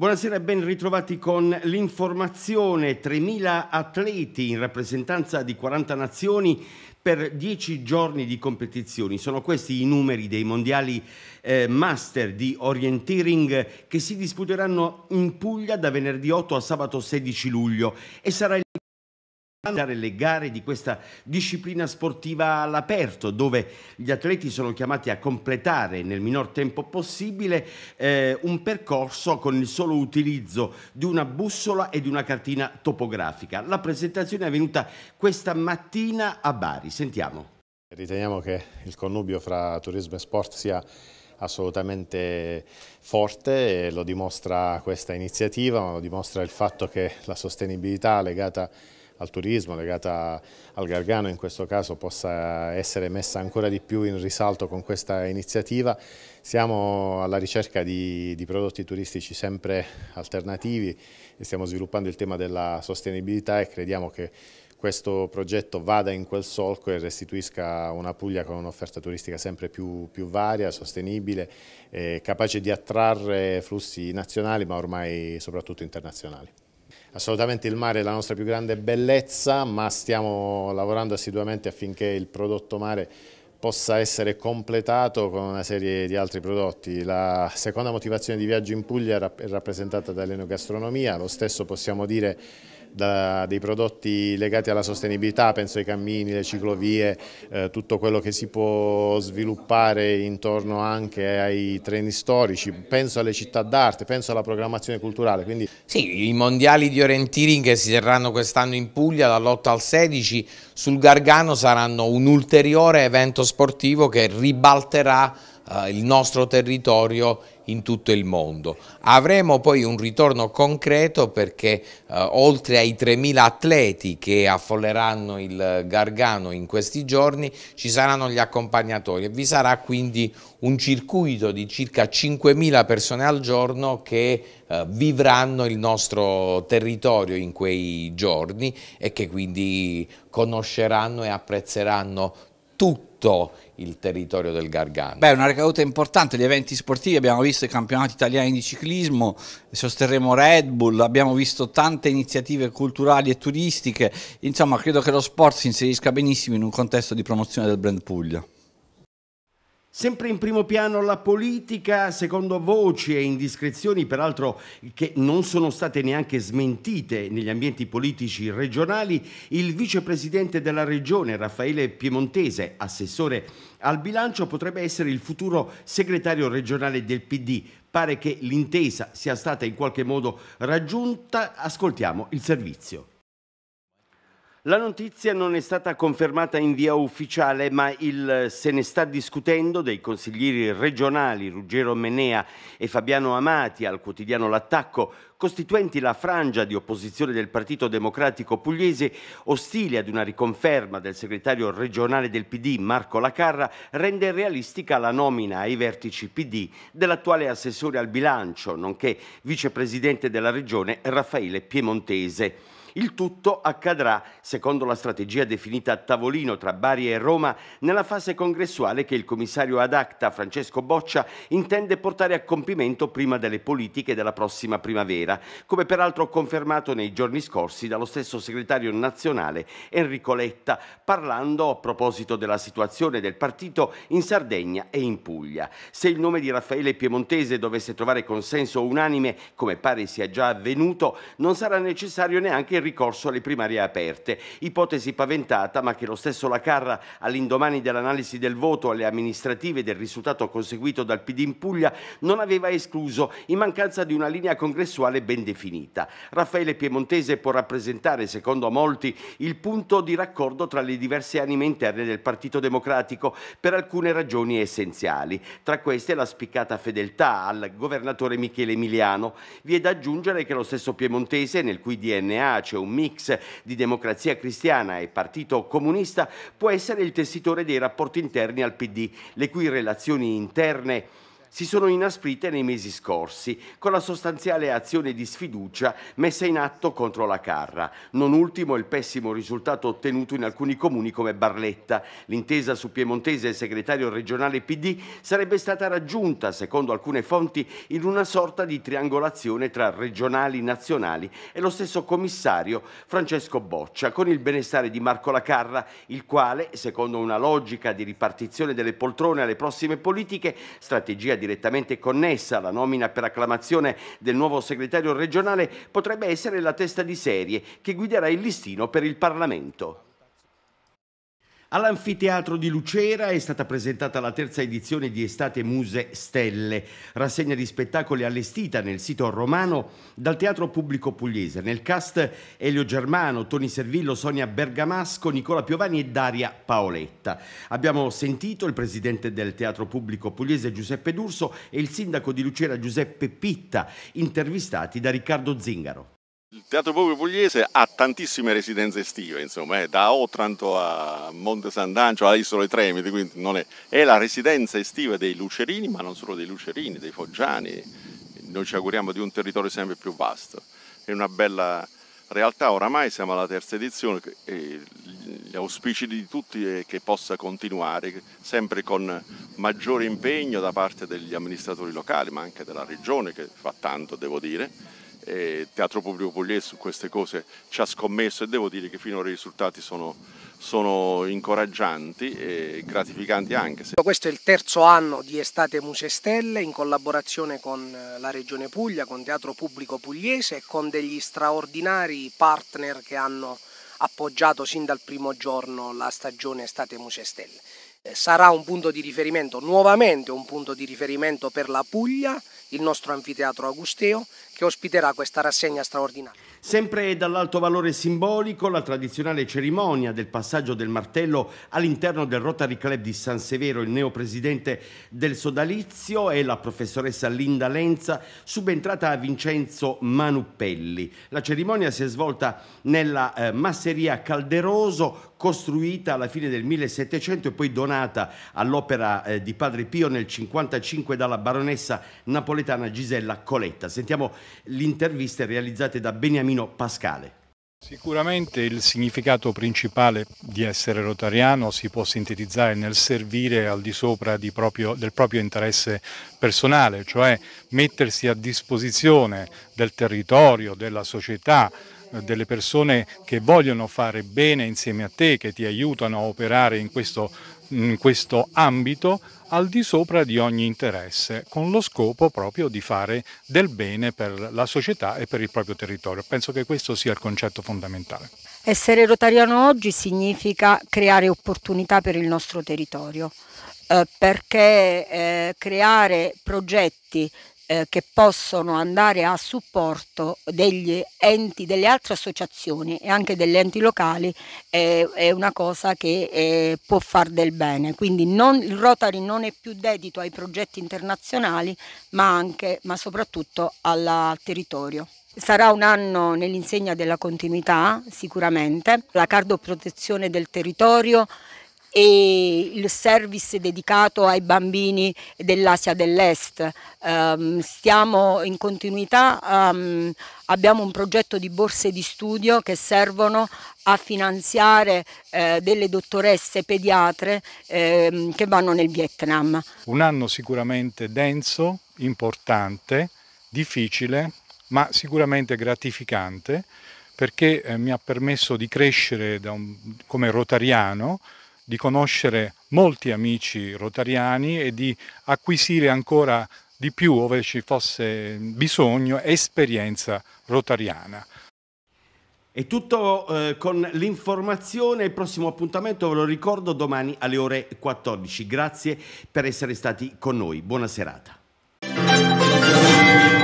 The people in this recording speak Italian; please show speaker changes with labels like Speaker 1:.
Speaker 1: Buonasera e ben ritrovati con l'informazione. 3.000 atleti in rappresentanza di 40 nazioni per 10 giorni di competizioni. Sono questi i numeri dei mondiali eh, master di orienteering che si disputeranno in Puglia da venerdì 8 a sabato 16 luglio e sarà il andare le gare di questa disciplina sportiva all'aperto dove gli atleti sono chiamati a completare nel minor tempo possibile eh, un percorso con il solo utilizzo di una bussola e di una cartina topografica. La presentazione è avvenuta questa mattina a Bari, sentiamo.
Speaker 2: Riteniamo che il connubio fra turismo e sport sia assolutamente forte e lo dimostra questa iniziativa, ma lo dimostra il fatto che la sostenibilità legata a al turismo, legata al Gargano in questo caso possa essere messa ancora di più in risalto con questa iniziativa. Siamo alla ricerca di, di prodotti turistici sempre alternativi e stiamo sviluppando il tema della sostenibilità e crediamo che questo progetto vada in quel solco e restituisca una Puglia con un'offerta turistica sempre più, più varia, sostenibile, capace di attrarre flussi nazionali ma ormai soprattutto internazionali. Assolutamente il mare è la nostra più grande bellezza, ma stiamo lavorando assiduamente affinché il prodotto mare possa essere completato con una serie di altri prodotti. La seconda motivazione di viaggio in Puglia è rappresentata dall'enogastronomia, lo stesso possiamo dire da, dei prodotti legati alla sostenibilità, penso ai cammini, le ciclovie, eh, tutto quello che si può sviluppare intorno anche ai treni storici, penso alle città d'arte, penso alla programmazione culturale. Quindi... Sì, i mondiali di orienteering che si
Speaker 1: terranno quest'anno in Puglia dall'8 al 16 sul Gargano saranno un ulteriore evento sportivo che ribalterà eh, il nostro territorio in tutto il mondo. Avremo poi un ritorno concreto perché eh, oltre ai 3.000 atleti che affolleranno il Gargano in questi giorni ci saranno gli accompagnatori e vi sarà quindi un circuito di circa 5.000 persone al giorno che eh, vivranno il nostro territorio in quei giorni e che quindi conosceranno e apprezzeranno tutto tutto il territorio del Gargano. Beh, una ricaduta importante, gli eventi sportivi, abbiamo visto i campionati italiani di ciclismo, sosterremo Red Bull, abbiamo visto tante iniziative culturali e turistiche, insomma credo che lo sport si inserisca benissimo in un contesto di promozione del brand Puglia. Sempre in primo piano la politica, secondo voci e indiscrezioni, peraltro che non sono state neanche smentite negli ambienti politici regionali, il vicepresidente della regione Raffaele Piemontese, assessore al bilancio, potrebbe essere il futuro segretario regionale del PD. Pare che l'intesa sia stata in qualche modo raggiunta. Ascoltiamo il servizio. La notizia non è stata confermata in via ufficiale, ma il, se ne sta discutendo dei consiglieri regionali Ruggero Menea e Fabiano Amati al quotidiano L'Attacco, costituenti la frangia di opposizione del Partito Democratico Pugliese, ostile ad una riconferma del segretario regionale del PD Marco Lacarra, rende realistica la nomina ai vertici PD dell'attuale assessore al bilancio, nonché vicepresidente della regione Raffaele Piemontese. Il tutto accadrà, secondo la strategia definita a tavolino tra Bari e Roma, nella fase congressuale che il commissario ad acta Francesco Boccia intende portare a compimento prima delle politiche della prossima primavera, come peraltro confermato nei giorni scorsi dallo stesso segretario nazionale Enrico Letta, parlando a proposito della situazione del partito in Sardegna e in Puglia. Se il nome di Raffaele Piemontese dovesse trovare consenso unanime, come pare sia già avvenuto, non sarà necessario neanche il ricorso alle primarie aperte, ipotesi paventata ma che lo stesso Lacarra all'indomani dell'analisi del voto alle amministrative del risultato conseguito dal PD in Puglia non aveva escluso in mancanza di una linea congressuale ben definita. Raffaele Piemontese può rappresentare, secondo molti, il punto di raccordo tra le diverse anime interne del Partito Democratico per alcune ragioni essenziali. Tra queste la spiccata fedeltà al governatore Michele Emiliano. Vi è da aggiungere che lo stesso piemontese, nel cui DNA pace, un mix di democrazia cristiana e partito comunista, può essere il tessitore dei rapporti interni al PD, le cui relazioni interne si sono inasprite nei mesi scorsi con la sostanziale azione di sfiducia messa in atto contro la Carra, non ultimo il pessimo risultato ottenuto in alcuni comuni come Barletta. L'intesa su Piemontese e segretario regionale PD sarebbe stata raggiunta, secondo alcune fonti, in una sorta di triangolazione tra regionali, nazionali e lo stesso commissario Francesco Boccia, con il benestare di Marco Lacarra, il quale, secondo una logica di ripartizione delle poltrone alle prossime politiche, strategia di direttamente connessa alla nomina per acclamazione del nuovo segretario regionale, potrebbe essere la testa di serie che guiderà il listino per il Parlamento. All'anfiteatro di Lucera è stata presentata la terza edizione di Estate Muse Stelle, rassegna di spettacoli allestita nel sito romano dal Teatro Pubblico Pugliese. Nel cast Elio Germano, Toni Servillo, Sonia Bergamasco, Nicola Piovani e Daria Paoletta. Abbiamo sentito il presidente del Teatro Pubblico Pugliese Giuseppe D'Urso e il sindaco di Lucera Giuseppe Pitta, intervistati da Riccardo Zingaro. Il Teatro Popolo Pugliese ha tantissime residenze estive, insomma, eh, da Otranto a Monte Sant'Angelo, alla Isola dei Tremiti, quindi non è, è la residenza estiva dei Lucerini, ma non solo dei Lucerini, dei Foggiani. Noi ci auguriamo di un territorio sempre più vasto. È una bella realtà, oramai siamo alla terza edizione e gli auspici di tutti è che possa continuare, sempre con maggiore impegno da parte degli amministratori locali, ma anche della Regione che fa tanto, devo dire eh, Teatro Pubblico Pugliese su queste cose ci ha scommesso e devo dire che finora i risultati sono, sono incoraggianti e gratificanti anche. Se...
Speaker 2: Questo è il terzo anno di Estate Muse Stelle in collaborazione con eh, la Regione Puglia, con Teatro Pubblico Pugliese e con degli straordinari partner che hanno appoggiato sin dal primo giorno la stagione Estate Muse Stelle. Eh, sarà un punto di riferimento, nuovamente un punto di riferimento per la Puglia, il nostro anfiteatro Agusteo che ospiterà questa rassegna straordinaria.
Speaker 1: Sempre dall'alto valore simbolico la tradizionale cerimonia del passaggio del martello all'interno del Rotary Club di San Severo, il neopresidente del sodalizio è la professoressa Linda Lenza, subentrata a Vincenzo Manuppelli. La cerimonia si è svolta nella eh, masseria Calderoso costruita alla fine del 1700 e poi donata all'opera eh, di Padre Pio nel 1955 dalla baronessa napoletana Gisella Coletta. Sentiamo le interviste realizzate da Beniamino Pascale.
Speaker 3: Sicuramente il significato principale di essere rotariano si può sintetizzare nel servire al di sopra di proprio, del proprio interesse personale, cioè mettersi a disposizione del territorio, della società, eh, delle persone che vogliono fare bene insieme a te, che ti aiutano a operare in questo in questo ambito al di sopra di ogni interesse, con lo scopo proprio di fare del bene per la società e per il proprio territorio. Penso che questo sia il concetto fondamentale.
Speaker 4: Essere rotariano oggi significa creare opportunità per il nostro territorio, eh, perché eh, creare progetti eh, che possono andare a supporto degli enti, delle altre associazioni e anche degli enti locali eh, è una cosa che eh, può far del bene. Quindi non, il Rotary non è più dedito ai progetti internazionali ma, anche, ma soprattutto alla, al territorio. Sarà un anno nell'insegna della continuità sicuramente, la cardoprotezione del territorio e il service dedicato ai bambini dell'Asia dell'Est. Um, stiamo in continuità, um, abbiamo un progetto di borse di studio che servono a finanziare eh, delle dottoresse pediatre eh, che vanno nel Vietnam.
Speaker 3: Un anno sicuramente denso, importante, difficile, ma sicuramente gratificante perché eh, mi ha permesso di crescere un, come rotariano di conoscere molti amici rotariani e di acquisire ancora di più, ove ci fosse bisogno, esperienza rotariana. È
Speaker 1: tutto eh, con l'informazione, il prossimo appuntamento ve lo ricordo domani alle ore 14. Grazie per essere stati con noi, buona serata.